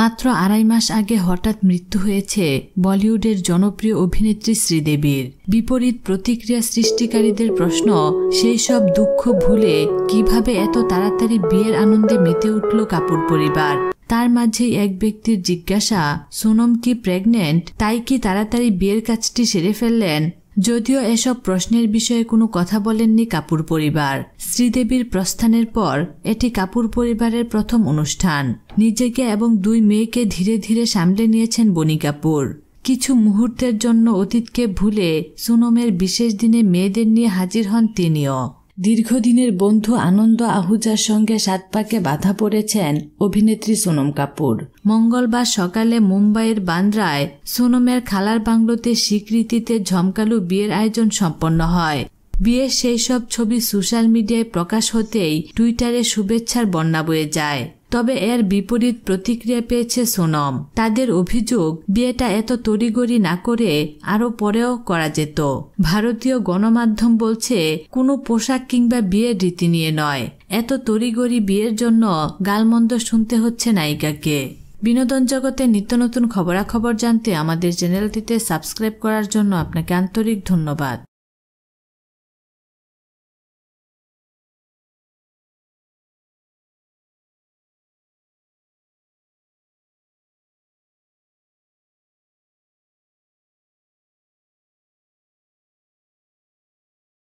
মাত্র আড়াই মাস আগে হঠাৎ মৃত্যু হয়েছে বলিউডের জনপ্রিয় অভিনেত্রী শ্রীদেবীর বিপরীত প্রতিক্রিয়া সৃষ্টিকারীদের প্রশ্ন সেই সব দুঃখ ভুলে কিভাবে এত তাড়াতাড়ি বিয়ের আনন্দে মেতে উঠল কাপুর পরিবার তার মাঝে এক ব্যক্তির জিজ্ঞাসা সোনম কি প্রেগনেন্ট তাই কি তাড়াতাড়ি বিয়ের কাজটি সেরে ফেললেন যদিও এসব প্রশ্নের বিষয়ে কোনো কথা বলেননি কাপুর পরিবার শ্রীদেবীর প্রস্থানের পর এটি কাপুর পরিবারের প্রথম অনুষ্ঠান নিজেকে এবং দুই মেয়েকে ধীরে ধীরে সামলে নিয়েছেন বনি কাপুর কিছু মুহূর্তের জন্য অতীতকে ভুলে সুনমের বিশেষ দিনে মেয়েদের নিয়ে হাজির হন তিনিও দীর্ঘদিনের বন্ধু আনন্দ আহুজার সঙ্গে সাত পাকে বাধা পড়েছেন অভিনেত্রী সোনম কাপুর মঙ্গলবার সকালে মুম্বাইয়ের বান্দ্রায় সোনমের খালার বাংলোতে স্বীকৃতিতে ঝমকালু বিয়ের আয়োজন সম্পন্ন হয় বিয়ের সেই সব ছবি সোশ্যাল মিডিয়ায় প্রকাশ হতেই টুইটারে শুভেচ্ছার বন্যা বয়ে যায় তবে এর বিপরীত প্রতিক্রিয়া পেয়েছে সোনম তাদের অভিযোগ বিয়েটা এত তড়িগড়ি না করে আরও পরেও করা যেত ভারতীয় গণমাধ্যম বলছে কোনো পোশাক কিংবা বিয়ের রীতি নিয়ে নয় এত তড়িগড়ি বিয়ের জন্য গালমন্দ শুনতে হচ্ছে নায়িকাকে বিনোদন জগতে নিত্য নতুন খবরাখবর জানতে আমাদের চ্যানেলটিতে সাবস্ক্রাইব করার জন্য আপনাকে আন্তরিক ধন্যবাদ